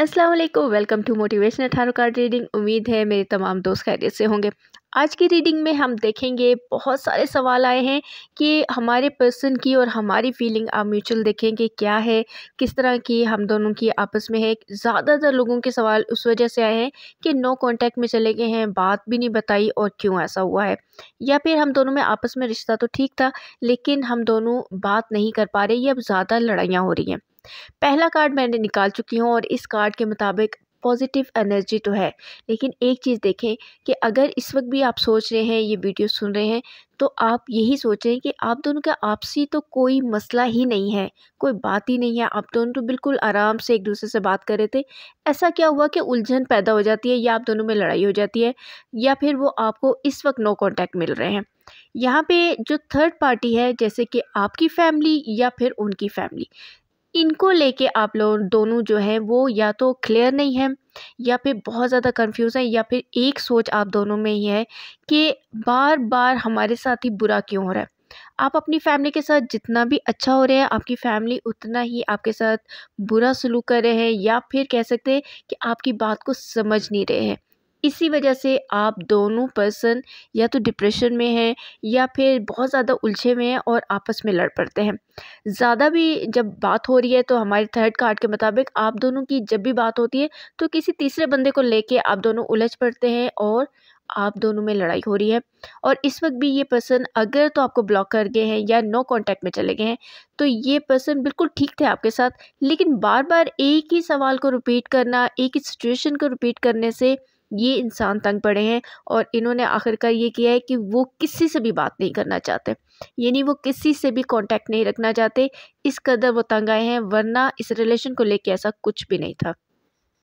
Aslam welcome to motivation tarot card reading उम्मीद है मेरे तमाम दोस्त खैरियत से होंगे आज की रीडिंग में हम देखेंगे बहुत सारे सवाल आए हैं कि हमारे पर्सन की और हमारी फीलिंग आप म्यूचुअल देखेंगे क्या है किस तरह की हम दोनों की आपस में है ज़्यादातर लोगों के सवाल उस वजह से आए हैं कि नो कांटेक्ट में चले गए हैं बात भी नहीं बताई और क्यों ऐसा हुआ है या फिर हम दोनों में आपस में रिश्ता तो ठीक था लेकिन हम दोनों बात नहीं कर पा रहे या ज़्यादा लड़ाइयाँ हो रही हैं पहला कार्ड मैंने निकाल चुकी हूँ और इस कार्ड के मुताबिक पॉजिटिव एनर्जी तो है लेकिन एक चीज़ देखें कि अगर इस वक्त भी आप सोच रहे हैं ये वीडियो सुन रहे हैं तो आप यही सोच रहे हैं कि आप दोनों का आपसी तो कोई मसला ही नहीं है कोई बात ही नहीं है आप दोनों तो बिल्कुल आराम से एक दूसरे से बात कर रहे थे ऐसा क्या हुआ कि उलझन पैदा हो जाती है या आप दोनों में लड़ाई हो जाती है या फिर वो आपको इस वक्त नो कॉन्टैक्ट मिल रहे हैं यहाँ पे जो थर्ड पार्टी है जैसे कि आपकी फैमिली या फिर उनकी फैमिली इनको लेके आप लोग दोनों जो है वो या तो क्लियर नहीं है या फिर बहुत ज़्यादा कंफ्यूज है या फिर एक सोच आप दोनों में ही है कि बार बार हमारे साथ ही बुरा क्यों हो रहा है आप अपनी फैमिली के साथ जितना भी अच्छा हो रहे हैं आपकी फैमिली उतना ही आपके साथ बुरा सलूक कर रहे हैं या फिर कह सकते हैं कि आपकी बात को समझ नहीं रहे हैं इसी वजह से आप दोनों पर्सन या तो डिप्रेशन में हैं या फिर बहुत ज़्यादा उलझे हुए हैं और आपस में लड़ पड़ते हैं ज़्यादा भी जब बात हो रही है तो हमारे थर्ड कार्ड के मुताबिक आप दोनों की जब भी बात होती है तो किसी तीसरे बंदे को लेके आप दोनों उलझ पड़ते हैं और आप दोनों में लड़ाई हो रही है और इस वक्त भी ये पर्सन अगर तो आपको ब्लॉक कर गए हैं या नो कांटेक्ट में चले गए हैं तो ये पर्सन बिल्कुल ठीक थे आपके साथ लेकिन बार बार एक ही सवाल को रिपीट करना एक ही सिचुएशन को रिपीट करने से ये इंसान तंग पड़े हैं और इन्होंने आखिरकार ये किया है कि वो किसी से भी बात नहीं करना चाहते यानी वो किसी से भी कांटेक्ट नहीं रखना चाहते इस कदर वो तंग आए हैं वरना इस रिलेशन को लेके ऐसा कुछ भी नहीं था